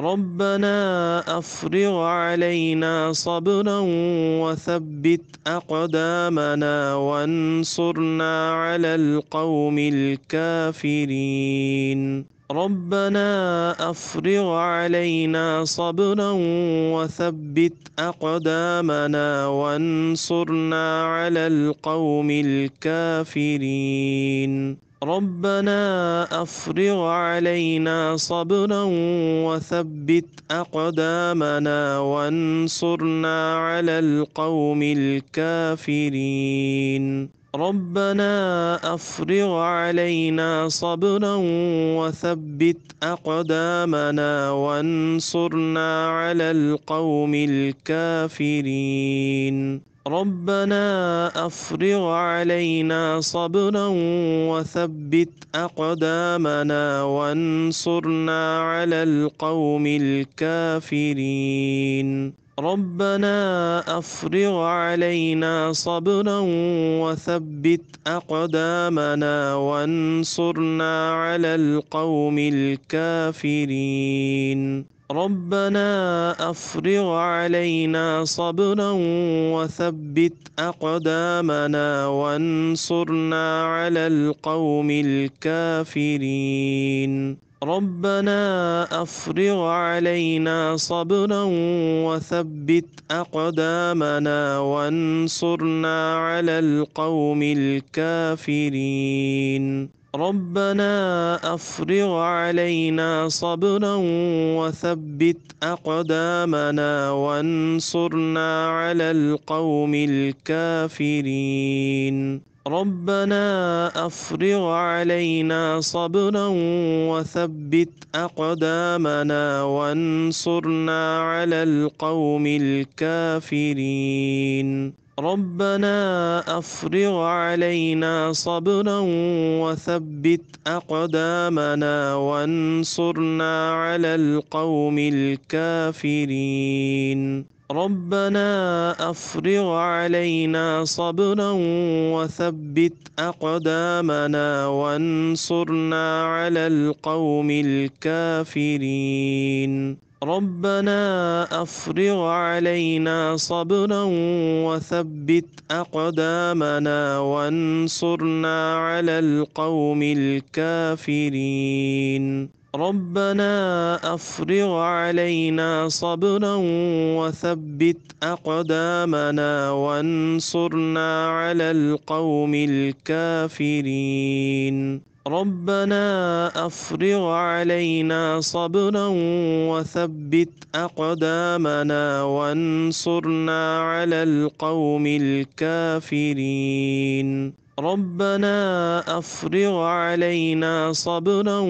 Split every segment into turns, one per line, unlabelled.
ربنا أفرغ علينا صبرا وثبت أقدامنا وانصرنا على القوم الكافرين ربنا أفرغ علينا صبرا وثبت أقدامنا وانصرنا على القوم الكافرين ربنا أفرغ علينا صبرا وثبت أقدامنا وانصرنا على القوم الكافرين ربنا أفرغ علينا صبرا وثبت أقدامنا وانصرنا على القوم الكافرين ربنا أفرغ علينا صبرا وثبت أقدامنا وانصرنا على القوم الكافرين ربنا أفرغ علينا صبرا وثبت أقدامنا وانصرنا على القوم الكافرين ربنا أفرغ علينا صبرا وثبت أقدامنا وانصرنا على القوم الكافرين ربنا أفرغ علينا صبرا وثبت أقدامنا وانصرنا على القوم الكافرين ربنا أفرغ علينا صبرا وثبت أقدامنا وانصرنا على القوم الكافرين ربنا أفرغ علينا صبرا وثبت أقدامنا وانصرنا على القوم الكافرين ربنا أفرغ علينا صبرا وثبت أقدامنا وانصرنا على القوم الكافرين ربنا أفرغ علينا صبرا وثبت أقدامنا وانصرنا على القوم الكافرين ربنا أفرغ علينا صبرا وثبت أقدامنا وانصرنا على القوم الكافرين ربنا أفرغ علينا صبرا وثبت أقدامنا وانصرنا على القوم الكافرين ربنا أفرغ علينا صبرا وثبت أقدامنا وانصرنا على القوم الكافرين ربنا أفرغ علينا صبرا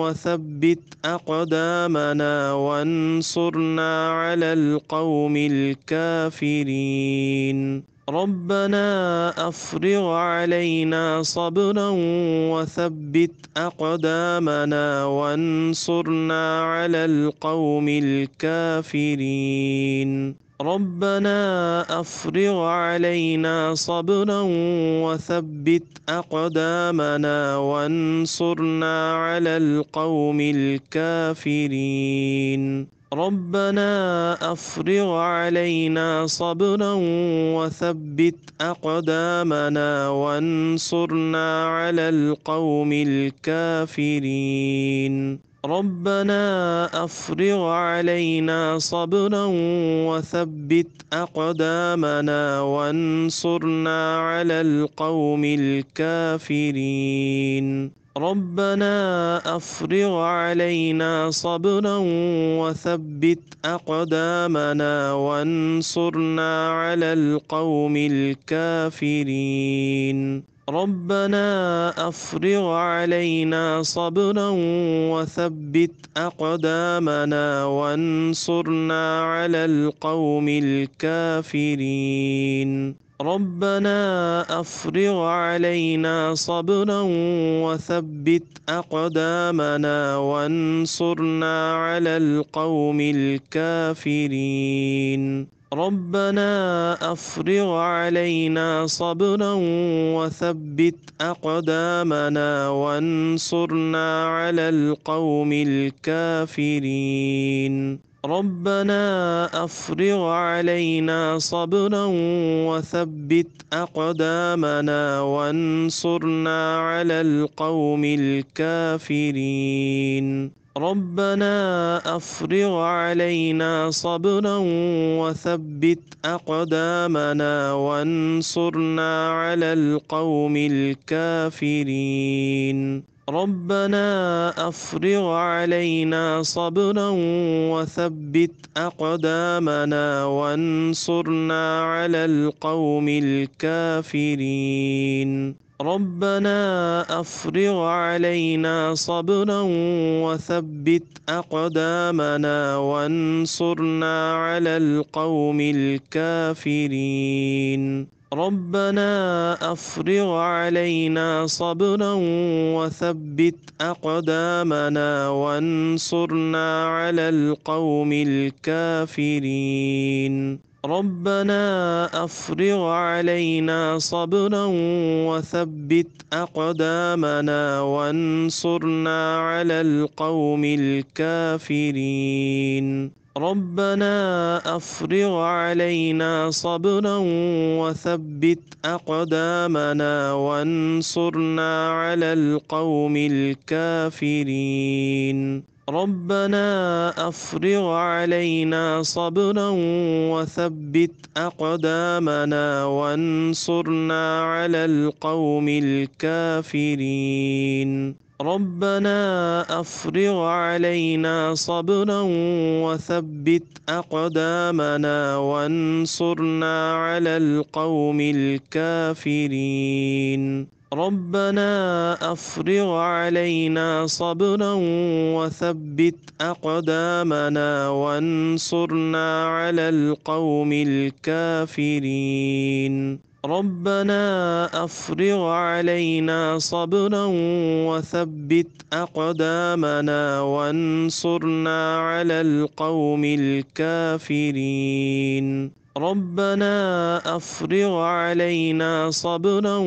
وثبت أقدامنا وانصرنا على القوم الكافرين ربنا أفرغ علينا صبرا وثبت أقدامنا وانصرنا على القوم الكافرين ربنا أفرغ علينا صبرا وثبت أقدامنا وانصرنا على القوم الكافرين ربنا أفرغ علينا صبرا وثبت أقدامنا وانصرنا على القوم الكافرين ربنا أفرغ علينا صبرا وثبت أقدامنا وانصرنا على القوم الكافرين ربنا أفرغ علينا صبرا وثبت أقدامنا وانصرنا على القوم الكافرين ربنا أفرغ علينا صبرا وثبت أقدامنا وانصرنا على القوم الكافرين ربنا أفرغ علينا صبرا وثبت أقدامنا وانصرنا على القوم الكافرين ربنا أفرغ علينا صبرا وثبت أقدامنا وانصرنا على القوم الكافرين ربنا أفرغ علينا صبرا وثبت أقدامنا وانصرنا على القوم الكافرين ربنا أفرغ علينا صبرا وثبت أقدامنا وانصرنا على القوم الكافرين ربنا أفرغ علينا صبرا وثبت أقدامنا وانصرنا على القوم الكافرين ربنا أفرغ علينا صبرا وثبت أقدامنا وانصرنا على القوم الكافرين ربنا أفرغ علينا صبرا وثبت أقدامنا وانصرنا على القوم الكافرين ربنا أفرغ علينا صبرا وثبت أقدامنا وانصرنا على القوم الكافرين ربنا أفرغ علينا صبرا وثبت أقدامنا وانصرنا على القوم الكافرين ربنا أفرغ علينا صبرا وثبت أقدامنا وانصرنا على القوم الكافرين ربنا أفرغ علينا صبرا وثبت أقدامنا وانصرنا على القوم الكافرين ربنا أفرغ علينا صبرا وثبت أقدامنا وانصرنا على القوم الكافرين ربنا أفرغ علينا صبرا وثبت أقدامنا وانصرنا على القوم الكافرين ربنا أفرغ علينا صبرا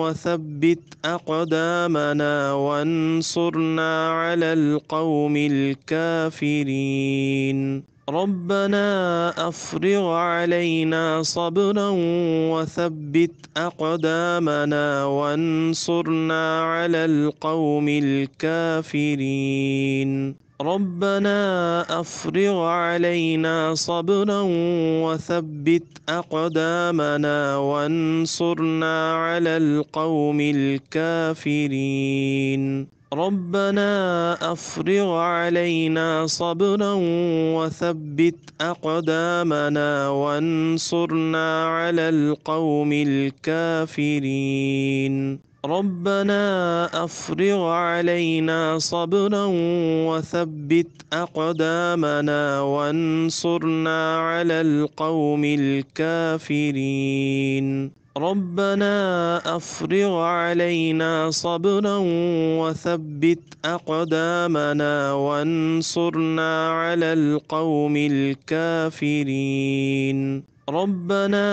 وثبت أقدامنا وانصرنا على القوم الكافرين ربنا أفرغ علينا صبرا وثبت أقدامنا وانصرنا على القوم الكافرين ربنا أفرغ علينا صبرا وثبت أقدامنا وانصرنا على القوم الكافرين ربنا أفرغ علينا صبرا وثبت أقدامنا وانصرنا على القوم الكافرين ربنا أفرغ علينا صبرا وثبت أقدامنا وانصرنا على القوم الكافرين ربنا أفرغ علينا صبرا وثبت أقدامنا وانصرنا على القوم الكافرين ربنا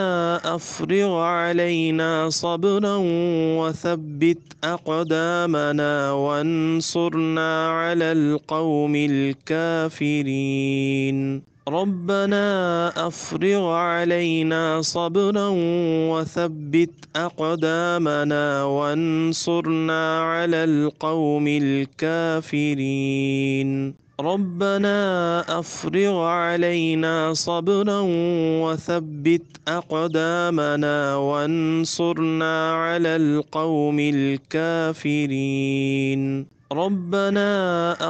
أفرغ علينا صبرا وثبت أقدامنا وانصرنا على القوم الكافرين ربنا أفرغ علينا صبرا وثبت أقدامنا وانصرنا على القوم الكافرين ربنا أفرغ علينا صبرا وثبت أقدامنا وانصرنا على القوم الكافرين ربنا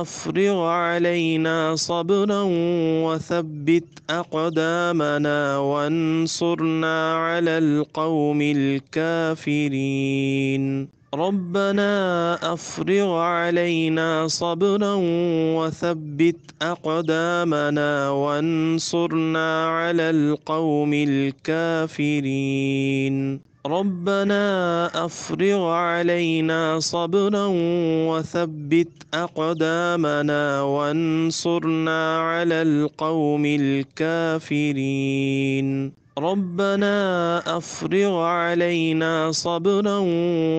أفرغ علينا صبرا وثبت أقدامنا وانصرنا على القوم الكافرين ربنا أفرغ علينا صبرا وثبت أقدامنا وانصرنا على القوم الكافرين ربنا أفرغ علينا صبرا وثبت أقدامنا وانصرنا على القوم الكافرين ربنا أفرغ علينا صبرا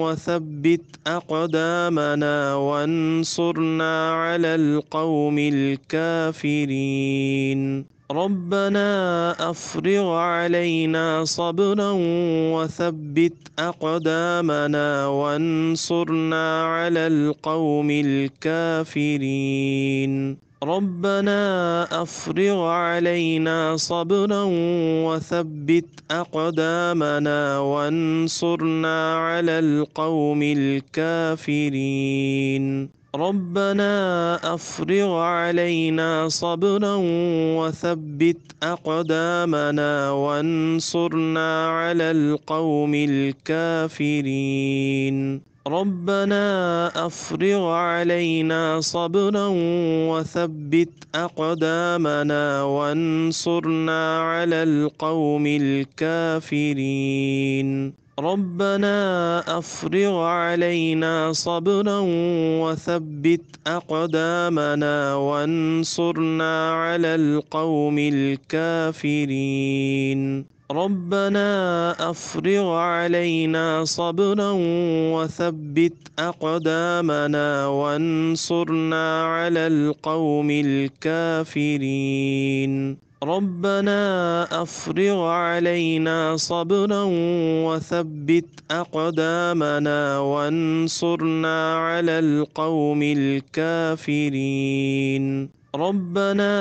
وثبت أقدامنا وانصرنا على القوم الكافرين ربنا أفرغ علينا صبرا وثبت أقدامنا وانصرنا على القوم الكافرين ربنا أفرغ علينا صبرا وثبت أقدامنا وانصرنا على القوم الكافرين ربنا أفرغ علينا صبرا وثبت أقدامنا وانصرنا على القوم الكافرين ربنا أفرغ علينا صبرا وثبت أقدامنا وانصرنا على القوم الكافرين ربنا أفرغ علينا صبرا وثبت أقدامنا وانصرنا على القوم الكافرين ربنا أفرغ علينا صبرا وثبت أقدامنا وانصرنا على القوم الكافرين ربنا أفرغ علينا صبرا وثبت أقدامنا وانصرنا على القوم الكافرين ربنا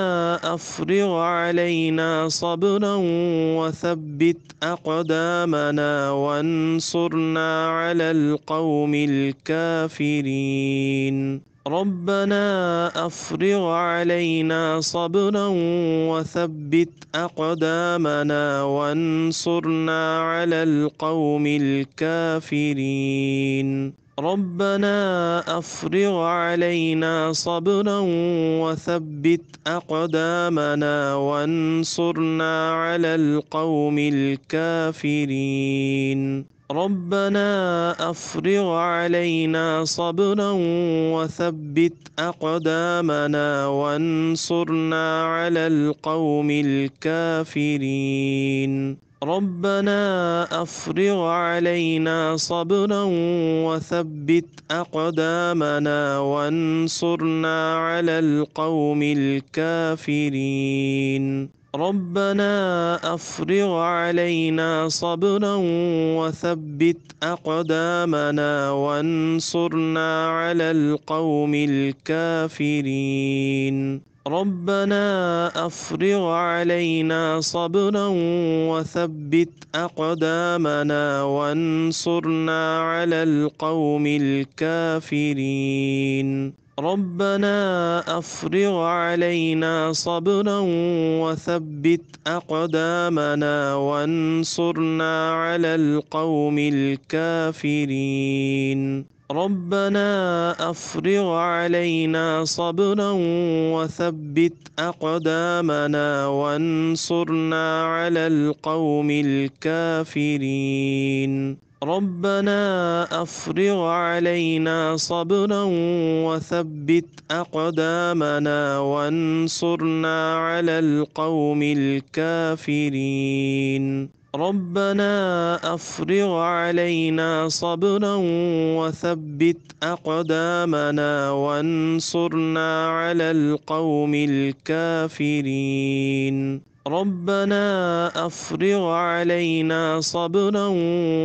أفرغ علينا صبرا وثبت أقدامنا وانصرنا على القوم الكافرين ربنا أفرغ علينا صبرا وثبت أقدامنا وانصرنا على القوم الكافرين ربنا أفرغ علينا صبرا وثبت أقدامنا وانصرنا على القوم الكافرين ربنا أفرغ علينا صبرا وثبت أقدامنا وانصرنا على القوم الكافرين ربنا أفرغ علينا صبرا وثبت أقدامنا وانصرنا على القوم الكافرين ربنا أفرغ علينا صبرا وثبت أقدامنا وانصرنا على القوم الكافرين ربنا أفرغ علينا صبرا وثبت أقدامنا وانصرنا على القوم الكافرين ربنا أفرغ علينا صبرا وثبت أقدامنا وانصرنا على القوم الكافرين ربنا أفرغ علينا صبرا وثبت أقدامنا وانصرنا على القوم الكافرين ربنا أفرغ علينا صبرا وثبت أقدامنا وانصرنا على القوم الكافرين ربنا أفرغ علينا صبرا وثبت أقدامنا وانصرنا على القوم الكافرين ربنا أفرغ علينا صبرا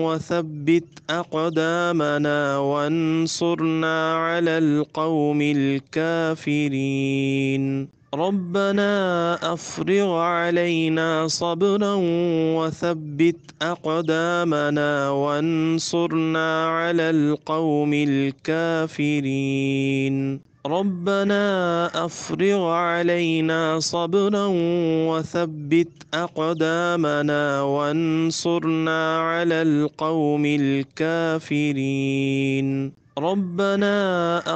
وثبت أقدامنا وانصرنا على القوم الكافرين ربنا أفرغ علينا صبرا وثبت أقدامنا وانصرنا على القوم الكافرين ربنا أفرغ علينا صبرا وثبت أقدامنا وانصرنا على القوم الكافرين ربنا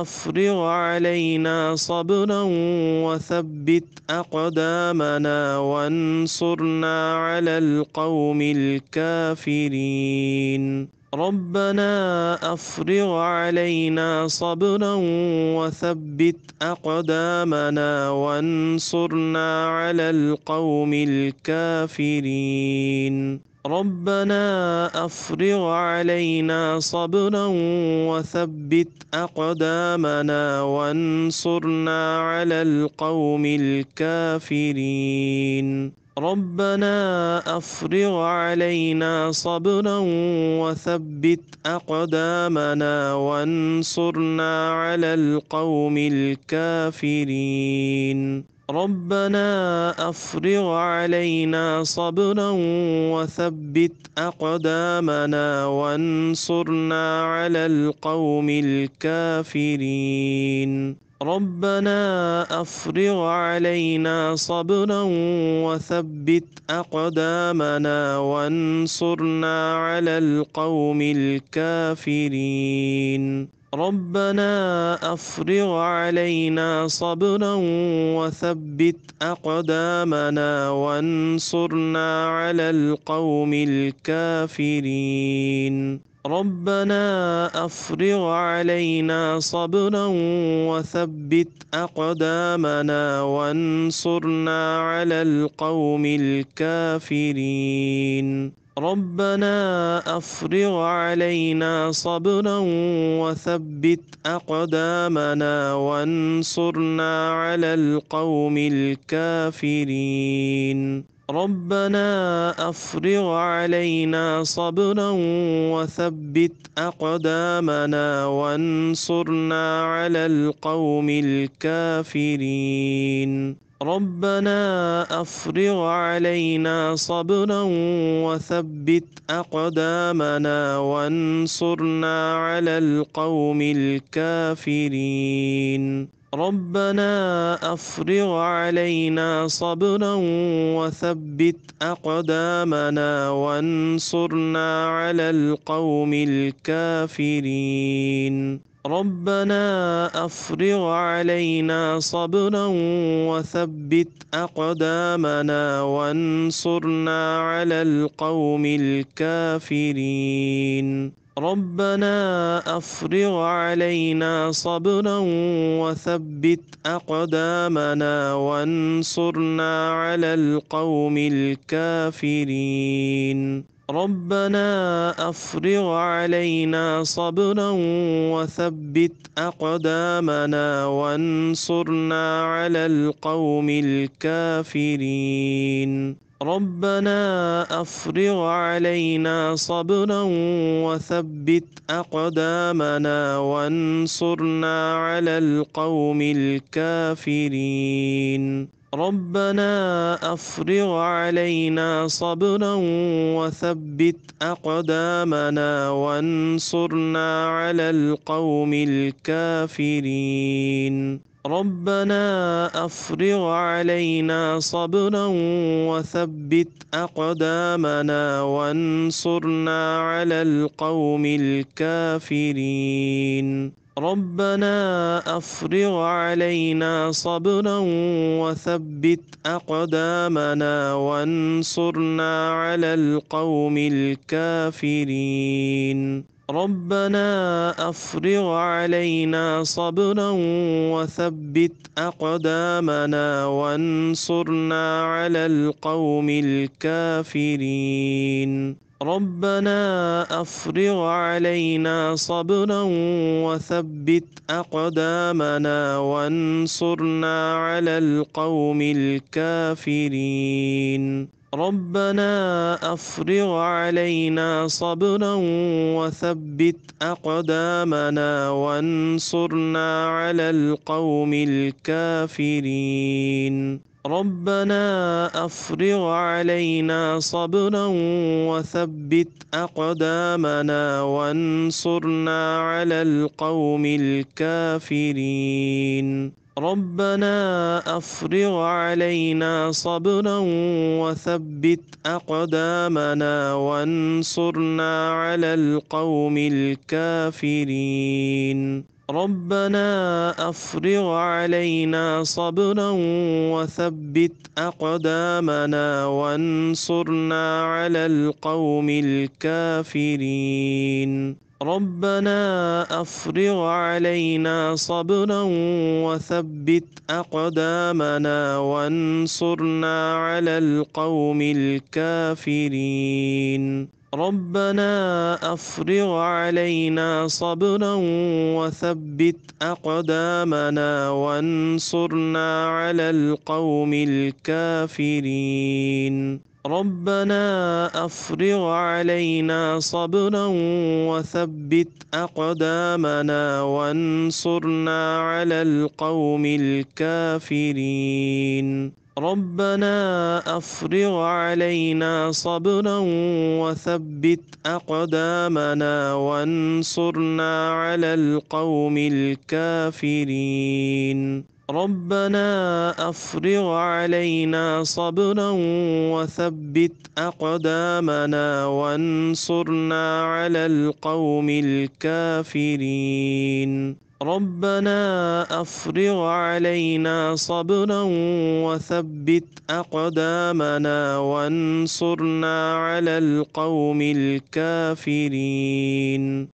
أفرغ علينا صبرا وثبت أقدامنا وانصرنا على القوم الكافرين ربنا أفرغ علينا صبرا وثبت أقدامنا وانصرنا على القوم الكافرين ربنا أفرغ علينا صبرا وثبت أقدامنا وانصرنا على القوم الكافرين ربنا أفرغ علينا صبرا وثبت أقدامنا وانصرنا على القوم الكافرين ربنا أفرغ علينا صبرا وثبت أقدامنا وانصرنا على القوم الكافرين ربنا أفرغ علينا صبرا وثبت أقدامنا وانصرنا على القوم الكافرين ربنا أفرغ علينا صبرا وثبت أقدامنا وانصرنا على القوم الكافرين ربنا أفرغ علينا صبرا وثبت أقدامنا وانصرنا على القوم الكافرين ربنا أفرغ علينا صبرا وثبت أقدامنا وانصرنا على القوم الكافرين ربنا أفرغ علينا صبرا وثبت أقدامنا وانصرنا على القوم الكافرين ربنا أفرغ علينا صبرا وثبت أقدامنا وانصرنا على القوم الكافرين ربنا أفرغ علينا صبرا وثبت أقدامنا وانصرنا على القوم الكافرين ربنا أفرغ علينا صبرا وثبت أقدامنا وانصرنا على القوم الكافرين ربنا أفرغ علينا صبرا وثبت أقدامنا وانصرنا على القوم الكافرين ربنا أفرغ علينا صبرا وثبت أقدامنا وانصرنا على القوم الكافرين ربنا أفرغ علينا صبرا وثبت أقدامنا وانصرنا على القوم الكافرين ربنا أفرغ علينا صبرا وثبت أقدامنا وانصرنا على القوم الكافرين ربنا أفرغ علينا صبرا وثبت أقدامنا وانصرنا على القوم الكافرين ربنا أفرغ علينا صبرا وثبت أقدامنا وانصرنا على القوم الكافرين ربنا أفرغ علينا صبرا وثبت أقدامنا وانصرنا على القوم الكافرين ربنا أفرغ علينا صبرا وثبت أقدامنا وانصرنا على القوم الكافرين ربنا أفرغ علينا صبرا وثبت أقدامنا وانصرنا على القوم الكافرين ربنا أفرغ علينا صبرا وثبت أقدامنا وانصرنا على القوم الكافرين ربنا أفرغ علينا صبرا وثبت أقدامنا وانصرنا على القوم الكافرين ربنا أفرغ علينا صبرا وثبت أقدامنا وانصرنا على القوم الكافرين ربنا أفرغ علينا صبرا وثبت أقدامنا وانصرنا على القوم الكافرين ربنا أفرغ علينا صبرا وثبت أقدامنا وانصرنا على القوم الكافرين ربنا أفرغ علينا صبرا وثبت أقدامنا وانصرنا على القوم الكافرين ربنا أفرغ علينا صبرا وثبت أقدامنا وانصرنا على القوم الكافرين ربنا أفرغ علينا صبرا وثبت أقدامنا وانصرنا على القوم الكافرين ربنا أفرغ علينا صبرا وثبت أقدامنا وانصرنا على القوم الكافرين